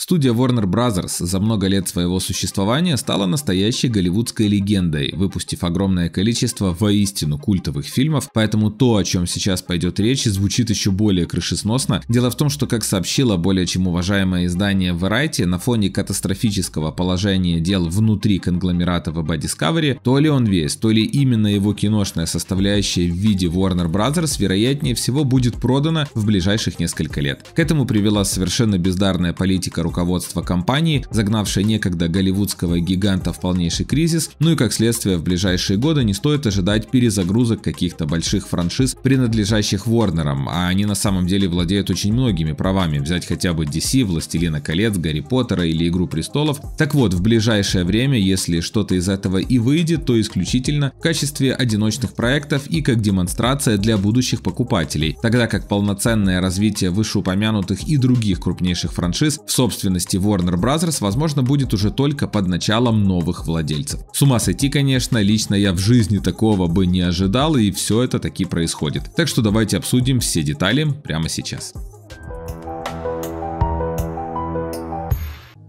Студия Warner Bros. за много лет своего существования стала настоящей голливудской легендой, выпустив огромное количество воистину культовых фильмов, поэтому то, о чем сейчас пойдет речь, звучит еще более крышесносно. Дело в том, что, как сообщило более чем уважаемое издание Variety, на фоне катастрофического положения дел внутри конгломерата ВБ Discovery, то ли он весь, то ли именно его киношная составляющая в виде Warner Bros. вероятнее всего будет продана в ближайших несколько лет. К этому привела совершенно бездарная политика руководство компании, загнавшее некогда голливудского гиганта в полнейший кризис, ну и как следствие в ближайшие годы не стоит ожидать перезагрузок каких-то больших франшиз, принадлежащих Warner'ам, а они на самом деле владеют очень многими правами, взять хотя бы DC, Властелина колец, Гарри Поттера или Игру престолов. Так вот, в ближайшее время, если что-то из этого и выйдет, то исключительно в качестве одиночных проектов и как демонстрация для будущих покупателей, тогда как полноценное развитие вышеупомянутых и других крупнейших франшиз в собственном собственности Warner Bros. возможно будет уже только под началом новых владельцев. С ума сойти, конечно, лично я в жизни такого бы не ожидал и все это таки происходит. Так что давайте обсудим все детали прямо сейчас.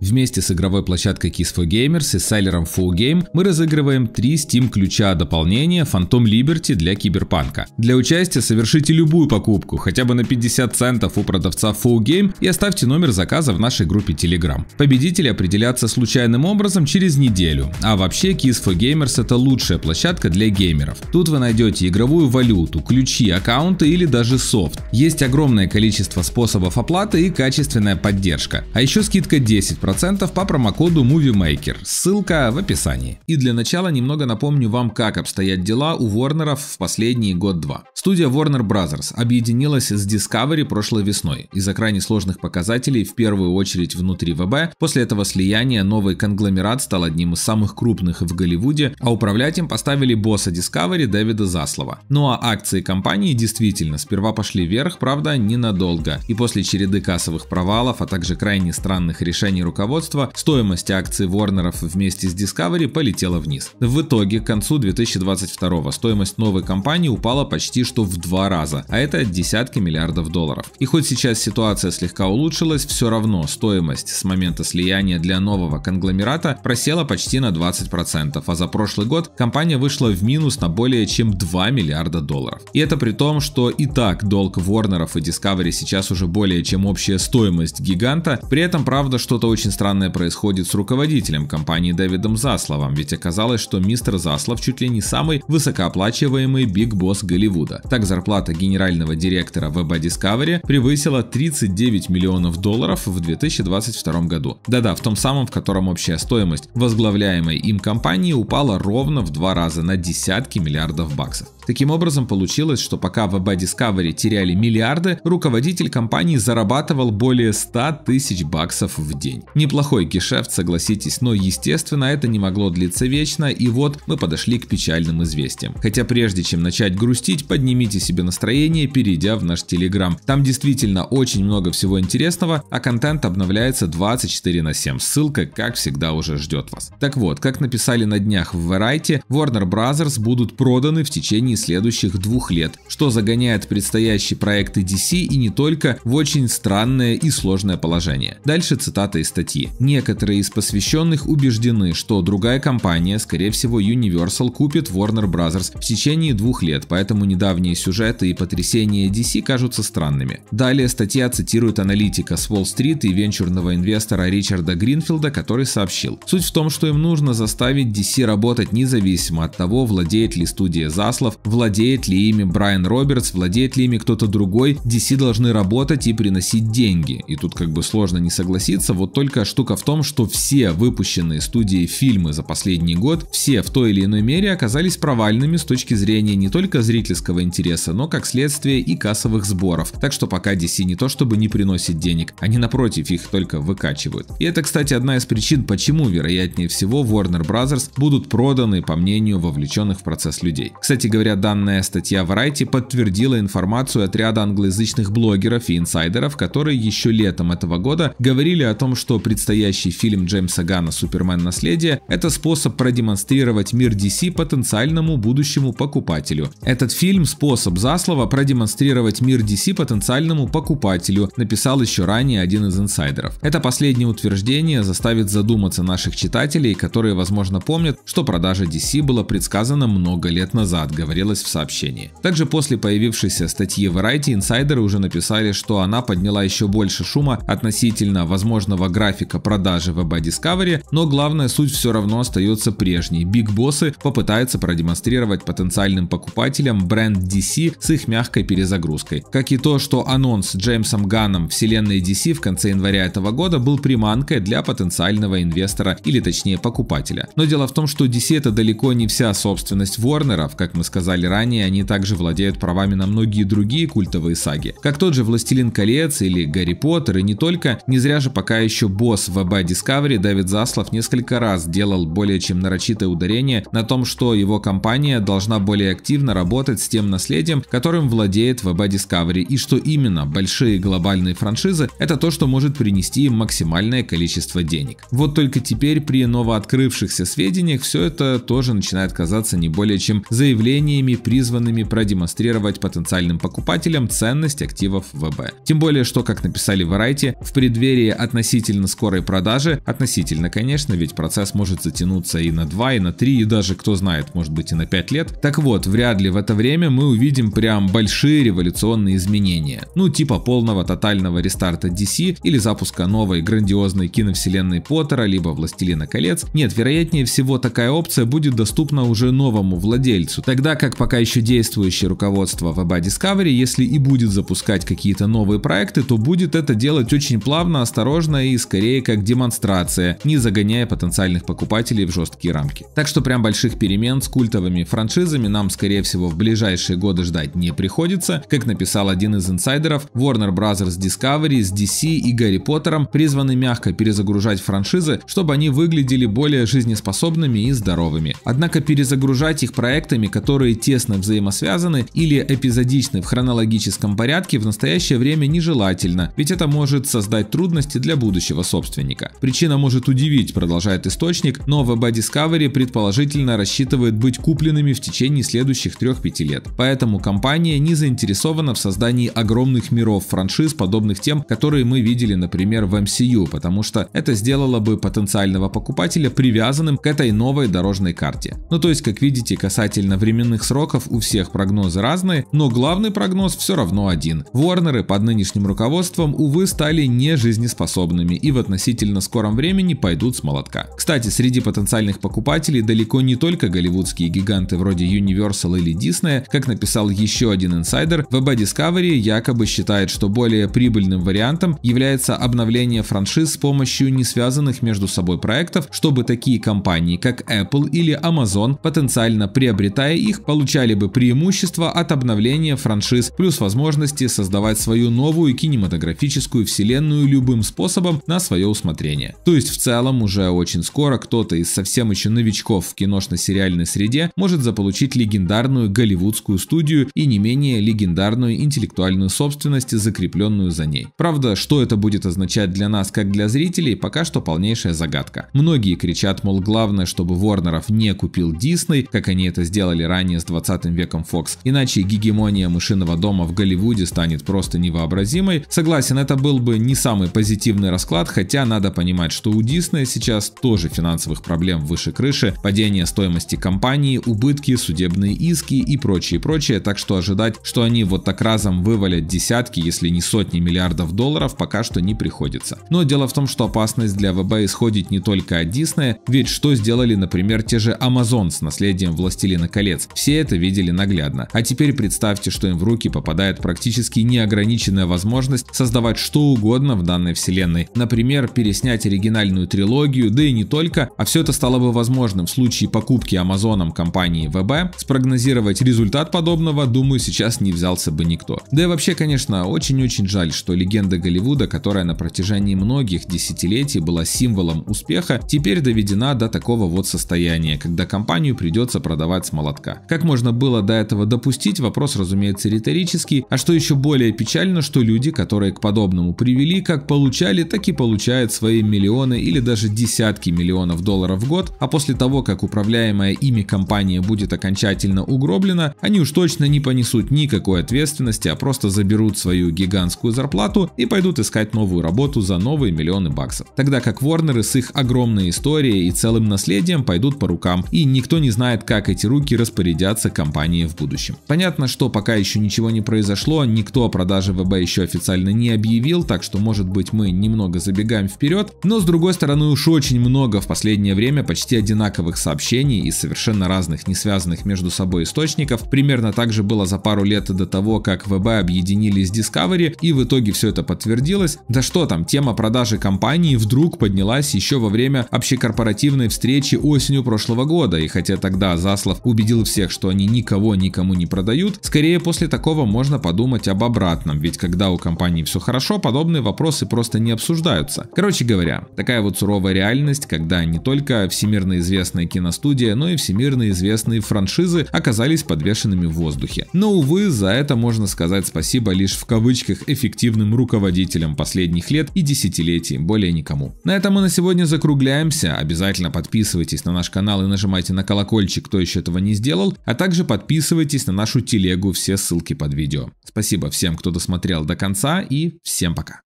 Вместе с игровой площадкой Kiss for Gamers и селлером Full Game мы разыгрываем три Steam ключа дополнения Phantom Liberty для Киберпанка. Для участия совершите любую покупку, хотя бы на 50 центов у продавца Full Game и оставьте номер заказа в нашей группе Telegram. Победители определятся случайным образом через неделю, а вообще Kiss for Gamers это лучшая площадка для геймеров. Тут вы найдете игровую валюту, ключи, аккаунты или даже софт. Есть огромное количество способов оплаты и качественная поддержка. А еще скидка 10% 10% по промокоду MovieMaker. Ссылка в описании. И для начала немного напомню вам, как обстоят дела у Ворнеров в последние год-два. Студия Warner Bros. объединилась с Discovery прошлой весной из-за крайне сложных показателей, в первую очередь внутри ВБ. После этого слияния новый конгломерат стал одним из самых крупных в Голливуде, а управлять им поставили босса Discovery Дэвида Заслова. Ну а акции компании действительно сперва пошли вверх, правда, ненадолго. И после череды кассовых провалов, а также крайне странных решений руководства руководства, стоимость акций Warner'ов вместе с Discovery полетела вниз. В итоге к концу 2022 стоимость новой компании упала почти что в два раза, а это десятки миллиардов долларов. И хоть сейчас ситуация слегка улучшилась, все равно стоимость с момента слияния для нового конгломерата просела почти на 20%, а за прошлый год компания вышла в минус на более чем 2 миллиарда долларов. И это при том, что и так долг Warner'ов и Discovery сейчас уже более чем общая стоимость гиганта, при этом правда что-то очень очень странное происходит с руководителем компании Дэвидом Засловом, ведь оказалось, что мистер Заслов чуть ли не самый высокооплачиваемый биг босс Голливуда. Так зарплата генерального директора WebA Discovery превысила 39 миллионов долларов в 2022 году. Да-да, в том самом, в котором общая стоимость возглавляемой им компании упала ровно в два раза на десятки миллиардов баксов. Таким образом, получилось, что пока WB Discovery теряли миллиарды, руководитель компании зарабатывал более 100 тысяч баксов в день. Неплохой гешефт, согласитесь, но естественно это не могло длиться вечно и вот мы подошли к печальным известиям. Хотя прежде чем начать грустить, поднимите себе настроение, перейдя в наш телеграм. Там действительно очень много всего интересного, а контент обновляется 24 на 7. Ссылка, как всегда, уже ждет вас. Так вот, как написали на днях в Variety, Warner Bros. будут проданы в течение следующих двух лет, что загоняет предстоящие проекты DC и не только в очень странное и сложное положение. Дальше цитата из статьи статьи. Некоторые из посвященных убеждены, что другая компания, скорее всего Universal, купит Warner Bros. в течение двух лет, поэтому недавние сюжеты и потрясения DC кажутся странными. Далее статья цитирует аналитика с Wall Street и венчурного инвестора Ричарда Гринфилда, который сообщил. Суть в том, что им нужно заставить DC работать независимо от того, владеет ли студия Заслов, владеет ли ими Брайан Робертс, владеет ли ими кто-то другой, DC должны работать и приносить деньги. И тут как бы сложно не согласиться, вот только только штука в том, что все выпущенные студией фильмы за последний год, все в той или иной мере оказались провальными с точки зрения не только зрительского интереса, но как следствие и кассовых сборов. Так что пока DC не то чтобы не приносит денег, они напротив их только выкачивают. И это, кстати, одна из причин, почему, вероятнее всего, Warner Bros. будут проданы, по мнению вовлеченных в процесс людей. Кстати говоря, данная статья в Variety подтвердила информацию отряда англоязычных блогеров и инсайдеров, которые еще летом этого года говорили о том, что предстоящий фильм Джеймса Гана «Супермен. Наследие» — это способ продемонстрировать мир DC потенциальному будущему покупателю. Этот фильм — способ Заслова продемонстрировать мир DC потенциальному покупателю, написал еще ранее один из инсайдеров. Это последнее утверждение заставит задуматься наших читателей, которые, возможно, помнят, что продажа DC была предсказана много лет назад, говорилось в сообщении. Также после появившейся статьи Variety инсайдеры уже написали, что она подняла еще больше шума относительно возможного графика графика продажи в AB Discovery, но главная суть все равно остается прежней. Биг Боссы попытаются продемонстрировать потенциальным покупателям бренд DC с их мягкой перезагрузкой. Как и то, что анонс Джеймсом Ганном вселенной DC в конце января этого года был приманкой для потенциального инвестора или точнее покупателя. Но дело в том, что DC это далеко не вся собственность Ворнеров, как мы сказали ранее, они также владеют правами на многие другие культовые саги, как тот же «Властелин колец» или «Гарри Поттер» и не только, не зря же пока еще босс в ВБ Discovery Дэвид Заслов несколько раз делал более чем нарочитое ударение на том, что его компания должна более активно работать с тем наследием, которым владеет ВБ Discovery, и что именно большие глобальные франшизы – это то, что может принести им максимальное количество денег. Вот только теперь при новооткрывшихся сведениях все это тоже начинает казаться не более чем заявлениями, призванными продемонстрировать потенциальным покупателям ценность активов ВБ. Тем более, что, как написали в Variety, в преддверии относительно скорой продажи, относительно, конечно, ведь процесс может затянуться и на 2, и на 3, и даже, кто знает, может быть и на 5 лет. Так вот, вряд ли в это время мы увидим прям большие революционные изменения. Ну, типа полного тотального рестарта DC или запуска новой грандиозной киновселенной Поттера, либо Властелина колец. Нет, вероятнее всего такая опция будет доступна уже новому владельцу, тогда как пока еще действующее руководство VB Discovery, если и будет запускать какие-то новые проекты, то будет это делать очень плавно, осторожно и, скорее скорее как демонстрация, не загоняя потенциальных покупателей в жесткие рамки. Так что прям больших перемен с культовыми франшизами нам скорее всего в ближайшие годы ждать не приходится. Как написал один из инсайдеров, Warner Bros. Discovery с DC и Гарри Поттером призваны мягко перезагружать франшизы, чтобы они выглядели более жизнеспособными и здоровыми. Однако перезагружать их проектами, которые тесно взаимосвязаны или эпизодичны в хронологическом порядке в настоящее время нежелательно, ведь это может создать трудности для будущего собственника. Причина может удивить, продолжает источник, но в Discovery предположительно рассчитывает быть купленными в течение следующих 3-5 лет. Поэтому компания не заинтересована в создании огромных миров франшиз, подобных тем, которые мы видели, например, в MCU, потому что это сделало бы потенциального покупателя привязанным к этой новой дорожной карте. Ну то есть, как видите, касательно временных сроков у всех прогнозы разные, но главный прогноз все равно один. Ворнеры под нынешним руководством, увы, стали не жизнеспособными и в относительно скором времени пойдут с молотка. Кстати, среди потенциальных покупателей далеко не только голливудские гиганты вроде Universal или Disney, как написал еще один инсайдер, VB Discovery якобы считает, что более прибыльным вариантом является обновление франшиз с помощью не связанных между собой проектов, чтобы такие компании, как Apple или Amazon, потенциально приобретая их, получали бы преимущество от обновления франшиз, плюс возможности создавать свою новую кинематографическую вселенную любым способом на свое усмотрение. То есть в целом уже очень скоро кто-то из совсем еще новичков в киношно-сериальной среде может заполучить легендарную голливудскую студию и не менее легендарную интеллектуальную собственность, закрепленную за ней. Правда, что это будет означать для нас, как для зрителей, пока что полнейшая загадка. Многие кричат, мол, главное, чтобы Ворнеров не купил Дисней, как они это сделали ранее с 20 веком Фокс, иначе гегемония мышиного дома в Голливуде станет просто невообразимой. Согласен, это был бы не самый позитивный расклад, хотя надо понимать, что у Disney сейчас тоже финансовых проблем выше крыши, падение стоимости компании, убытки, судебные иски и прочее, прочее, так что ожидать, что они вот так разом вывалят десятки, если не сотни миллиардов долларов, пока что не приходится. Но дело в том, что опасность для ВБ исходит не только от Disney, ведь что сделали, например, те же Amazon с наследием Властелина колец. Все это видели наглядно. А теперь представьте, что им в руки попадает практически неограниченная возможность создавать что угодно в данной вселенной. Например, например, переснять оригинальную трилогию, да и не только, а все это стало бы возможным в случае покупки Амазоном компании ВБ. Спрогнозировать результат подобного, думаю, сейчас не взялся бы никто. Да и вообще, конечно, очень-очень жаль, что легенда Голливуда, которая на протяжении многих десятилетий была символом успеха, теперь доведена до такого вот состояния, когда компанию придется продавать с молотка. Как можно было до этого допустить, вопрос, разумеется, риторический, а что еще более печально, что люди, которые к подобному привели, как получали, так и получали получает свои миллионы или даже десятки миллионов долларов в год, а после того, как управляемая ими компания будет окончательно угроблена, они уж точно не понесут никакой ответственности, а просто заберут свою гигантскую зарплату и пойдут искать новую работу за новые миллионы баксов. Тогда как Ворнеры с их огромной историей и целым наследием пойдут по рукам, и никто не знает, как эти руки распорядятся компании в будущем. Понятно, что пока еще ничего не произошло, никто о продаже ВБ еще официально не объявил, так что может быть мы немного заберем забегаем вперед, но с другой стороны уж очень много в последнее время почти одинаковых сообщений из совершенно разных, не связанных между собой источников. Примерно так же было за пару лет до того, как ВБ объединили с Discovery, и в итоге все это подтвердилось. Да что там, тема продажи компании вдруг поднялась еще во время общекорпоративной встречи осенью прошлого года, и хотя тогда Заслов убедил всех, что они никого никому не продают, скорее после такого можно подумать об обратном, ведь когда у компании все хорошо, подобные вопросы просто не обсуждают, справляются. Короче говоря, такая вот суровая реальность, когда не только всемирно известная киностудия, но и всемирно известные франшизы оказались подвешенными в воздухе. Но, увы, за это можно сказать спасибо лишь в кавычках эффективным руководителям последних лет и десятилетий, более никому. На этом мы на сегодня закругляемся. Обязательно подписывайтесь на наш канал и нажимайте на колокольчик, кто еще этого не сделал, а также подписывайтесь на нашу телегу, все ссылки под видео. Спасибо всем, кто досмотрел до конца и всем пока.